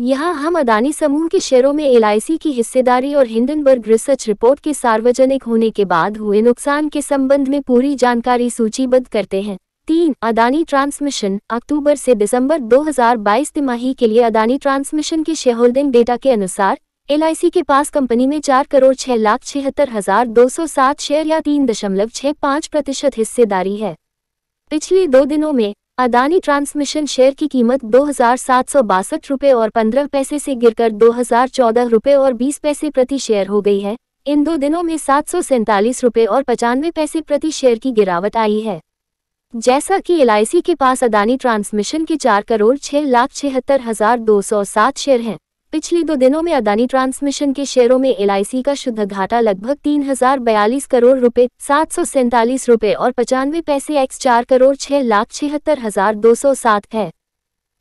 यहाँ हम अदानी समूह के शेयरों में एल की हिस्सेदारी और हिंडनबर्ग रिसर्च रिपोर्ट के सार्वजनिक होने के बाद हुए नुकसान के संबंध में पूरी जानकारी सूचीबद्ध करते हैं तीन अदानी ट्रांसमिशन अक्टूबर से दिसंबर 2022 तिमाही के लिए अदानी ट्रांसमिशन के शेयर होल्डिंग डेटा के अनुसार एल के पास कंपनी में चार करोड़ छह लाख छिहत्तर हजार दो सौ सात शेयर या तीन दशमलव छह पाँच प्रतिशत हिस्सेदारी है पिछले दो दिनों में अदानी ट्रांसमिशन शेयर की कीमत दो हजार और पंद्रह पैसे से गिरकर दो रूपए और बीस पैसे प्रति शेयर हो गई है इन दो दिनों में सात रूपए और पचानवे पैसे प्रति शेयर की गिरावट आई है जैसा कि एल के पास अदानी ट्रांसमिशन के चार करोड़ छह लाख छिहत्तर हजार दो सौ सात शेयर हैं पिछले दो दिनों में अदानी ट्रांसमिशन के शेयरों में एल का शुद्ध घाटा लगभग तीन हजार बयालीस करोड़ रुपए सात सौ सैंतालीस रुपये और पचानवे पैसे एक्स चार करोड़ छह लाख छिहत्तर हजार दो सौ सात है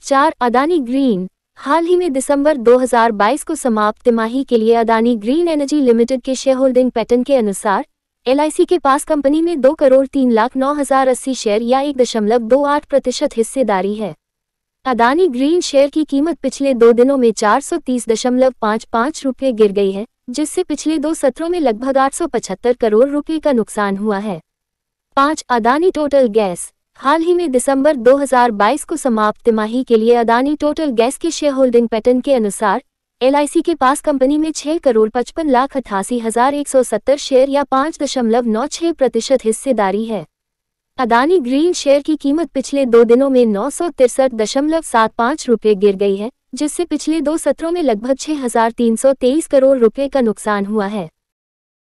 चार अदानी ग्रीन हाल ही में दिसंबर 2022 को समाप्त तिमाही के लिए अदानी ग्रीन एनर्जी लिमिटेड के शेयर होल्डिंग पैटर्न के अनुसार एल के पास कंपनी में दो करोड़ तीन लाख नौ हजार अस्सी शेयर या एक दशमलव दो आठ प्रतिशत हिस्सेदारी है अदानी ग्रीन शेयर की कीमत पिछले दो दिनों में चार सौ तीस दशमलव पाँच पाँच रूपए गिर गई है जिससे पिछले दो सत्रों में लगभग आठ सौ पचहत्तर करोड़ रुपये का नुकसान हुआ है पाँच अदानी टोटल गैस हाल ही में दिसंबर 2022 को समाप्त तिमाही के लिए अदानी टोटल गैस के शेयर होल्डिंग पैटर्न के अनुसार एल के पास कंपनी में छह करोड़ पचपन लाख अठासी हजार एक सौ सत्तर शेयर या पाँच दशमलव नौ छह प्रतिशत हिस्सेदारी है अदानी ग्रीन शेयर की कीमत पिछले दो दिनों में नौ सौ तिरसठ दशमलव सात पाँच रूपए गिर गई है जिससे पिछले दो सत्रों में लगभग छह हजार तीन सौ तेईस करोड़ रुपये का नुकसान हुआ है